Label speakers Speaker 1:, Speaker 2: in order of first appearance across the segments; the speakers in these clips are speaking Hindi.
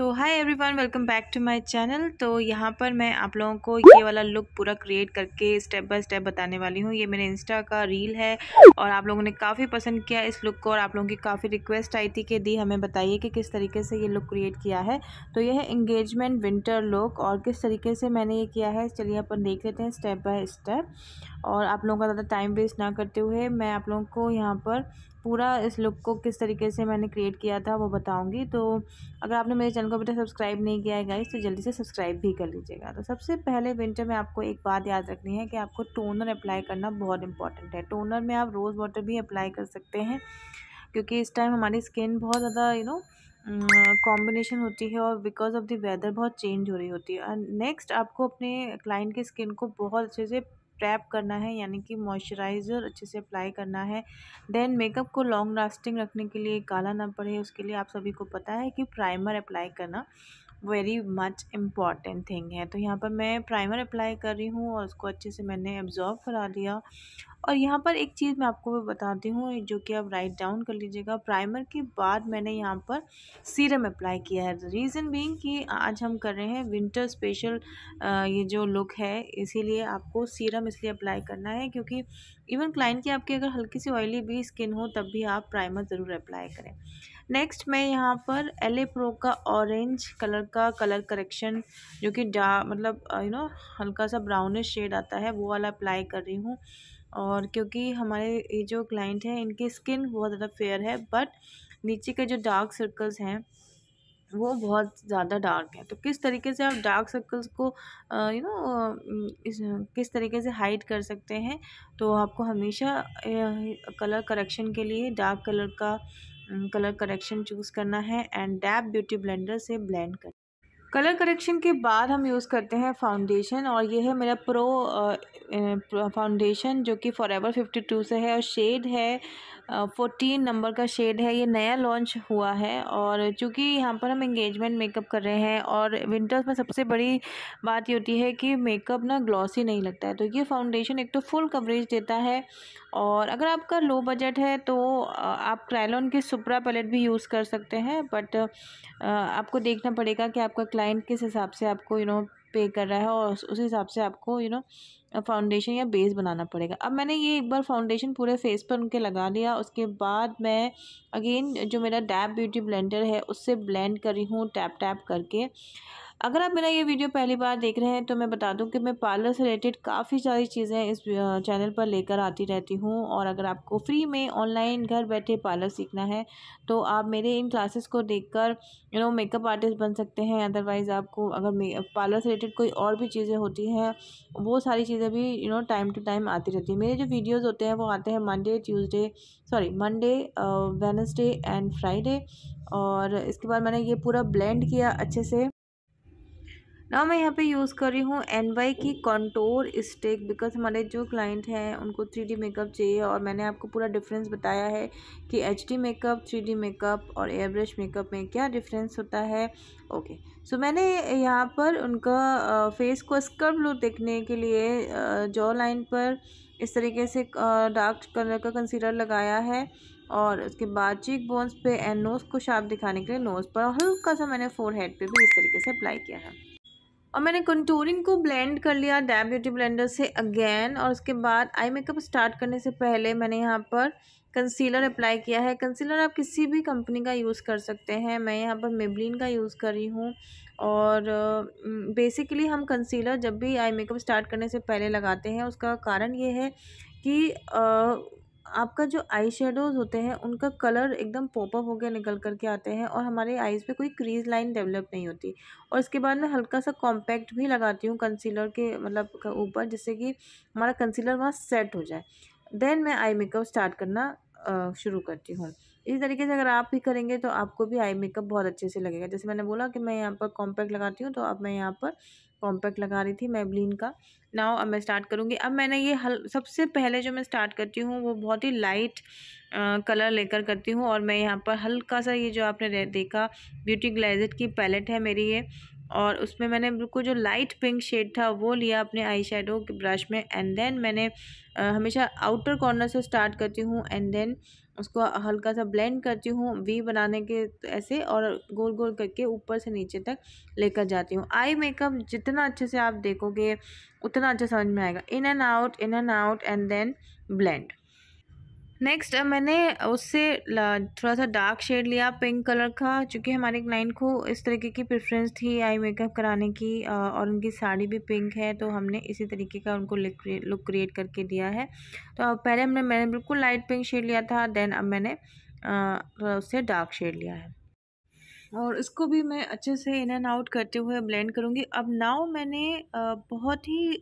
Speaker 1: so everyone welcome back to my channel तो यहाँ पर मैं आप लोगों को ये वाला लुक पूरा क्रिएट करके स्टेप बाय स्टेप बताने वाली हूँ ये मेरे इंस्टा का रील है और आप लोगों ने काफ़ी पसंद किया इस लुक को और आप लोगों की काफ़ी रिक्वेस्ट आई थी कि दी हमें बताइए कि किस तरीके से ये लुक क्रिएट किया है तो यह है इंगेजमेंट विंटर लुक और किस तरीके से मैंने ये किया है चलिए अपन देख लेते हैं स्टेप बाय स्टेप और आप लोगों का ज़्यादा टाइम वेस्ट ना करते हुए मैं आप लोगों को यहाँ पर पूरा इस लुक को किस तरीके से मैंने क्रिएट किया था वो बताऊंगी तो अगर आपने मेरे चैनल को अभी तक सब्सक्राइब नहीं किया है गाइस तो जल्दी से सब्सक्राइब भी कर लीजिएगा तो सबसे पहले विंटर में आपको एक बात याद रखनी है कि आपको टोनर अप्लाई करना बहुत इंपॉर्टेंट है टोनर में आप रोज़ वाटर भी अप्लाई कर सकते हैं क्योंकि इस टाइम हमारी स्किन बहुत ज़्यादा यू नो कॉम्बिनेशन होती है और बिकॉज ऑफ द वेदर बहुत चेंज हो रही होती है नेक्स्ट आपको अपने क्लाइंट की स्किन को बहुत अच्छे से टैप करना है यानी कि मॉइस्चराइज़र अच्छे से अप्लाई करना है देन मेकअप को लॉन्ग लास्टिंग रखने के लिए काला ना पड़े उसके लिए आप सभी को पता है कि प्राइमर अप्लाई करना वेरी मच इम्पॉर्टेंट थिंग है तो यहाँ पर मैं प्राइमर अप्लाई कर रही हूँ और उसको अच्छे से मैंने एब्जॉर्व करा लिया और यहाँ पर एक चीज़ मैं आपको बताती हूँ जो कि आप राइट डाउन कर लीजिएगा प्राइमर के बाद मैंने यहाँ पर सीरम अप्लाई किया है रीज़न बीइंग कि आज हम कर रहे हैं विंटर स्पेशल ये जो लुक है इसीलिए आपको सीरम इसलिए अप्लाई करना है क्योंकि इवन क्लाइंट की आपकी अगर हल्की सी ऑयली भी स्किन हो तब भी आप प्राइमर ज़रूर अप्लाई करें नेक्स्ट मैं यहाँ पर एल प्रो का ऑरेंज कलर का कलर करेक्शन जो कि डा मतलब यू uh, नो हल्का सा ब्राउनिश शेड आता है वो वाला अप्लाई कर रही हूँ और क्योंकि हमारे ये जो क्लाइंट हैं इनकी स्किन बहुत ज़्यादा फेयर है बट नीचे के जो डार्क सर्कल्स हैं वो बहुत ज़्यादा डार्क है तो किस तरीके से आप डार्क सर्कल्स को यू uh, नो uh, किस तरीके से हाइड कर सकते हैं तो आपको हमेशा कलर करेक्शन के लिए डार्क कलर का कलर करेक्शन चूज़ करना है एंड डैप ब्यूटी ब्लेंडर से ब्लेंड करना कलर करेक्शन के बाद हम यूज़ करते हैं फाउंडेशन और ये है मेरा प्रो फाउंडेशन जो कि फॉर एवर फिफ्टी टू से है और शेड है फोर्टीन नंबर का शेड है ये नया लॉन्च हुआ है और चूँकि यहाँ पर हम इंगेजमेंट मेकअप कर रहे हैं और विंटर्स में सबसे बड़ी बात ये होती है कि मेकअप ना ग्लॉसी नहीं लगता है तो ये फाउंडेशन एक तो फुल कवरेज देता है और अगर आपका लो बजट है तो आप क्राइलॉन के सुपरा पैलेट भी यूज़ कर सकते हैं बट आपको देखना पड़ेगा कि आपका क्लाइंट किस हिसाब से आपको यू नो पे कर रहा है और उस हिसाब से आपको यू नो फाउंडेशन या बेस बनाना पड़ेगा अब मैंने ये एक बार फाउंडेशन पूरे फेस पर उनके लगा लिया उसके बाद मैं अगेन जो मेरा डैप ब्यूटी ब्लेंडर है उससे ब्लेंड करी हूँ टैप टैप करके अगर आप मेरा ये वीडियो पहली बार देख रहे हैं तो मैं बता दूं कि मैं पार्लर से रिलेटेड काफ़ी सारी चीज़ें इस चैनल पर लेकर आती रहती हूँ और अगर आपको फ्री में ऑनलाइन घर बैठे पार्लर सीखना है तो आप मेरे इन क्लासेस को देखकर यू नो मेकअप आर्टिस्ट बन सकते हैं अदरवाइज़ आपको अगर पार्लर से रिलेटेड कोई और भी चीज़ें होती हैं वो सारी चीज़ें भी you know time to time आती रहती है मेरे जो वीडियोज़ होते हैं वो आते हैं Monday Tuesday sorry Monday Wednesday and Friday और इसके बाद मैंने ये पूरा ब्लेंड किया अच्छे से ना मैं यहाँ पे यूज़ कर रही हूँ एन वाई की कॉन्टोर स्टिक बिकॉज हमारे जो क्लाइंट हैं उनको थ्री डी मेकअप चाहिए और मैंने आपको पूरा डिफरेंस बताया है कि H D makeup three D makeup और एयर ब्रश मेकअप में क्या डिफरेंस होता है ओके सो so, मैंने यहाँ पर उनका फेस को स्कर्ब लुक देखने के लिए जॉ लाइन पर इस तरीके से डार्क कलर का कंसीलर लगाया है और उसके बाद चीक बोन्स पे एंड नोज़ को शार्प दिखाने के लिए नोज़ पर हल्का सा मैंने फोर हेड पर भी इस तरीके से अप्लाई किया है और मैंने कंटूरिंग को ब्लेंड कर लिया डैब ब्यूटी ब्लेंडर से अगेन और उसके बाद आई मेकअप स्टार्ट करने से पहले मैंने यहाँ पर कंसीलर अप्लाई किया है कंसीलर आप किसी भी कंपनी का यूज़ कर सकते हैं मैं यहाँ पर मेबलिन का यूज़ कर रही हूँ और बेसिकली हम कंसीलर जब भी आई मेकअप स्टार्ट करने से पहले लगाते हैं उसका कारण ये है कि आपका जो आई शेडोज़ होते हैं उनका कलर एकदम पॉपअप होकर निकल कर के आते हैं और हमारे आईज़ पे कोई क्रीज लाइन डेवलप नहीं होती और इसके बाद मैं हल्का सा कॉम्पैक्ट भी लगाती हूँ कंसीलर के मतलब ऊपर जिससे कि हमारा कंसीलर वहाँ सेट हो जाए देन मैं आई मेकअप स्टार्ट करना शुरू करती हूँ इसी तरीके से अगर आप भी करेंगे तो आपको भी आई मेकअप बहुत अच्छे से लगेगा जैसे मैंने बोला कि मैं यहाँ पर कॉम्पैक्ट लगाती हूँ तो अब मैं यहाँ पर कॉम्पैक्ट लगा रही थी मैबलिन का नाउ अब मैं स्टार्ट करूँगी अब मैंने ये हल सबसे पहले जो मैं स्टार्ट करती हूँ वो बहुत ही लाइट आ, कलर लेकर करती हूँ और मैं यहाँ पर हल्का सा ये जो आपने देखा ब्यूटी ग्लेजेट की पैलेट है मेरी ये और उसमें मैंने बिल्कुल जो लाइट पिंक शेड था वो लिया अपने आई शेडो के ब्रश में एंड देन मैंने आ, हमेशा आउटर कॉर्नर से स्टार्ट करती हूँ एंड देन उसको हल्का सा ब्लेंड करती हूँ वी बनाने के ऐसे और गोल गोल करके ऊपर से नीचे तक लेकर जाती हूँ आई मेकअप जितना अच्छे से आप देखोगे उतना अच्छा समझ में आएगा in and out in and out and then blend next मैंने उससे थोड़ा सा डार्क शेड लिया पिंक कलर का चूँकि हमारे एक नाइन को इस तरीके की प्रेफरेंस थी आई मेकअप कराने की और उनकी साड़ी भी पिंक है तो हमने इसी तरीके का उनको लुक क्रिएट करके दिया है तो पहले हमने मैंने बिल्कुल लाइट पिंक शेड लिया था देन अब मैंने थोड़ा उससे डार्क शेड लिया है और इसको भी मैं अच्छे से इन एंड आउट करते हुए ब्लेंड करूँगी अब नाव मैंने बहुत ही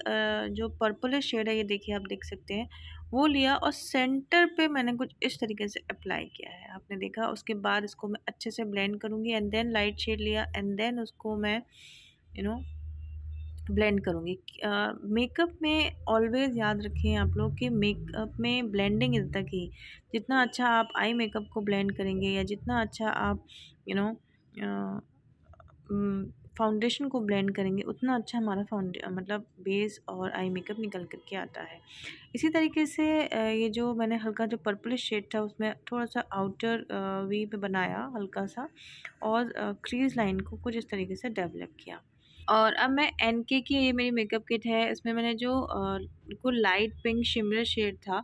Speaker 1: जो पर्पल शेड है ये देखिए आप देख सकते हैं वो लिया और सेंटर पे मैंने कुछ इस तरीके से अप्लाई किया है आपने देखा उसके बाद इसको मैं अच्छे से ब्लेंड करूँगी एंड देन लाइट शेड लिया एंड देन उसको मैं यू नो ब्लेंड करूँगी मेकअप में ऑलवेज़ याद रखें आप लोग कि मेकअप में ब्लेंडिंग इज द की जितना अच्छा आप आई मेकअप को ब्लेंड करेंगे या जितना अच्छा आप you you know know, uh, foundation को ब्लेंड करेंगे उतना अच्छा हमारा फाउंड मतलब बेस और आई मेकअप निकल कर के आता है इसी तरीके से ये जो मैंने हल्का जो पर्पलिश शेड था उसमें थोड़ा सा आउटर वी पे बनाया हल्का सा और क्रीज लाइन को कुछ इस तरीके से डेवलप किया और अब मैं एन के की ये मेरी मेकअप किट है इसमें मैंने जो बिल्कुल लाइट पिंक शिमलर शेड था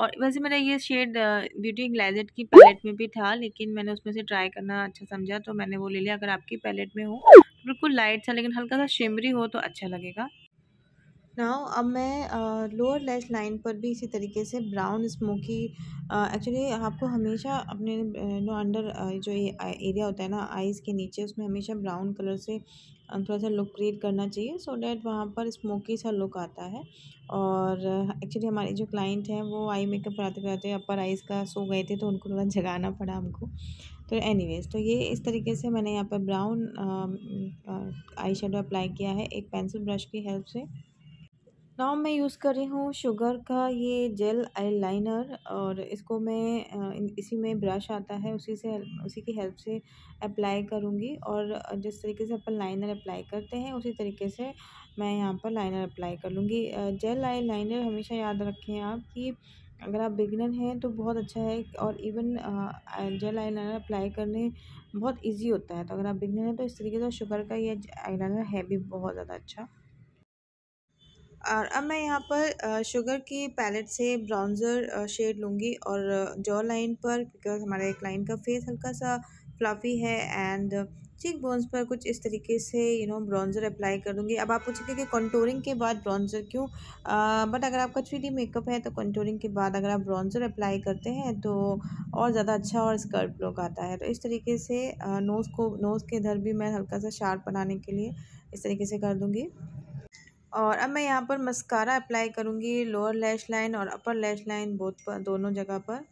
Speaker 1: और वैसे मेरा ये शेड ब्यूटी ग्लाइजेट की पैलेट में भी था लेकिन मैंने उसमें से ट्राई करना अच्छा समझा तो मैंने वो ले लिया अगर आपकी पैलेट में हो तो बिल्कुल लाइट था लेकिन हल्का सा शिमरी हो तो अच्छा लगेगा नाउ अब मैं लोअर लेस लाइन पर भी इसी तरीके से ब्राउन स्मोकी एक्चुअली आपको हमेशा अपने नो अंडर जो ये एरिया होता है ना आइज़ के नीचे उसमें हमेशा ब्राउन कलर से थोड़ा सा लुक क्रिएट करना चाहिए सो डैट वहाँ पर स्मोकी सा लुक आता है और एक्चुअली हमारे जो क्लाइंट हैं वो आई मेकअप कराते कराते अपर आइज़ का सो गए थे तो उनको थोड़ा जगाना पड़ा हमको तो एनीवेज तो ये इस तरीके से मैंने यहाँ पर ब्राउन आई शेडो अप्लाई किया है एक पेंसिल ब्रश की हेल्प से नाउ मैं यूज़ कर रही हूँ शुगर का ये जेल आईलाइनर और इसको मैं इसी में ब्रश आता है उसी से उसी की हेल्प से अप्लाई करूँगी और जिस तरीके से अपन लाइनर अप्लाई करते हैं उसी तरीके से मैं यहाँ पर लाइनर अप्लाई कर लूँगी जेल आई लाइनर हमेशा याद रखें आप कि अगर आप बिगनर हैं तो बहुत अच्छा है और even gel eye liner apply करने बहुत इजी होता है तो अगर आप बिगनर हैं तो इस तरीके से शुगर का ये आई लाइनर है भी बहुत ज़्यादा अच्छा और अब मैं यहाँ पर शुगर के पैलेट से ब्राउन्ज़र शेड लूँगी और जॉ लाइन पर बिकॉज हमारे एक लाइन का फेस हल्का सा फ्लफी है एंड चीक बोन्स पर कुछ इस तरीके से यू नो ब्राउन्ज़र अप्लाई कर दूँगी अब आप पूछेंगे कि कंटोरिंग के बाद ब्राउन्ज़र क्यों बट अगर आपका थ्री मेकअप है तो कंटोरिंग के बाद अगर आप ब्राउन्ज़र अप्लाई करते हैं तो और ज़्यादा अच्छा और स्कर्प लुक आता है तो इस तरीके से नोज़ को नोज़ के इधर भी मैं हल्का सा शार्प बनाने के लिए इस तरीके से कर दूँगी और अब मैं यहाँ पर मस्कारा अप्लाई करूँगी लोअर लैश लाइन और अपर लैश लाइन बोथ पर दोनों जगह पर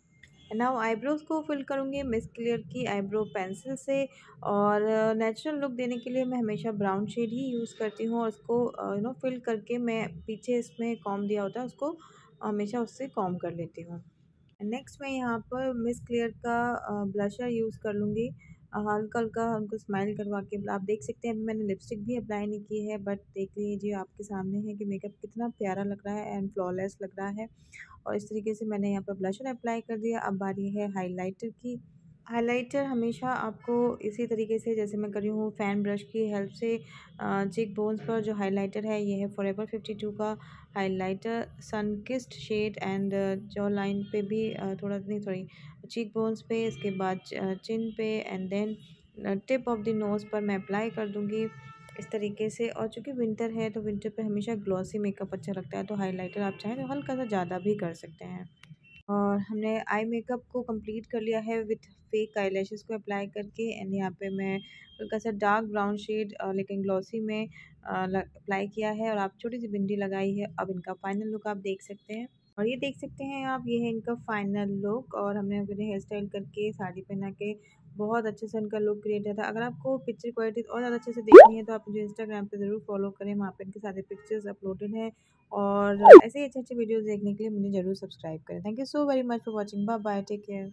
Speaker 1: नाउ आईब्रोज़ को फिल करूँगी मिस क्लियर की आईब्रो पेंसिल से और नेचुरल लुक देने के लिए मैं हमेशा ब्राउन शेड ही यूज़ करती हूँ और उसको यू नो फिल करके मैं पीछे इसमें कॉम दिया होता है उसको हमेशा उससे कॉम कर लेती हूँ नेक्स्ट मैं यहाँ पर मिस क्लियर का ब्लशर यूज़ कर लूँगी हल्का हल्का हमको स्माइल करवा के मतलब आप देख सकते हैं अभी मैंने लिपस्टिक भी अप्लाई नहीं की है बट देख लीजिए आपके सामने है कि मेकअप कितना प्यारा लग रहा है एंड फ्लॉलेस लग रहा है और इस तरीके से मैंने यहाँ पर ब्लशर अप्लाई कर दिया अब बारी है हाइलाइटर की हाइलाइटर हमेशा आपको इसी तरीके से जैसे मैं कर रही हूँ फ़ैन ब्रश की हेल्प से चिक बोन्स पर जो हाइलाइटर है ये है फॉर एवर फिफ्टी टू का highlighter sunkissed shade and जो लाइन पे भी थोड़ा नहीं थोड़ी चीक बोन्स पे इसके बाद चिन पे and then tip off the nose पर मैं अप्लाई कर दूँगी इस तरीके से और चूँकि विंटर है तो विंटर पे हमेशा ग्लॉसी मेकअप अच्छा लगता है तो हाइलाइटर आप चाहें तो हल्का सा ज़्यादा भी कर सकते हैं और हमने आई मेकअप को कंप्लीट कर लिया है विथ फेक आई लैशेज़ को अप्लाई करके एंड यहाँ पे मैं हल्का सा डार्क ब्राउन शेड लेकिन ग्लॉसी में अप्लाई किया है और आप छोटी सी बिंदी लगाई है अब इनका फाइनल लुक आप देख सकते हैं और ये देख सकते हैं आप ये है इनका फाइनल लुक और हमने उन्हें हेयर स्टाइल करके साड़ी पहना के बहुत अच्छे से उनका लुक क्रिएट किया था अगर आपको पिक्चर क्वालिटी और ज़्यादा अच्छे से देखनी है तो आप मुझे इंस्टाग्राम पे ज़रूर फॉलो करें वहाँ पे इनके सारे पिक्चर्स अपलोडेड हैं और ऐसे ही अच्छे अच्छे वीडियोज देखने के लिए मुझे ज़रूर सब्सक्राइब करें thank you so very much for watching bye bye take care